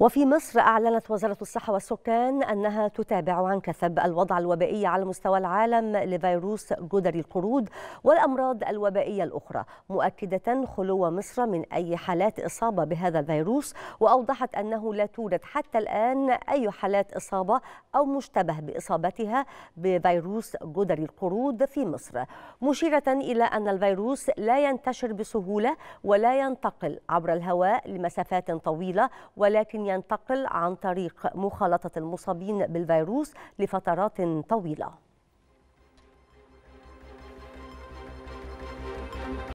وفي مصر أعلنت وزارة الصحة والسكان أنها تتابع عن كثب الوضع الوبائي على مستوى العالم لفيروس جدري القرود والأمراض الوبائية الأخرى مؤكدة خلو مصر من أي حالات إصابة بهذا الفيروس وأوضحت أنه لا توجد حتى الآن أي حالات إصابة أو مشتبه بإصابتها بفيروس جدري القرود في مصر مشيرة إلى أن الفيروس لا ينتشر بسهولة ولا ينتقل عبر الهواء لمسافات طويلة ولكن ينتقل عن طريق مخالطة المصابين بالفيروس لفترات طويلة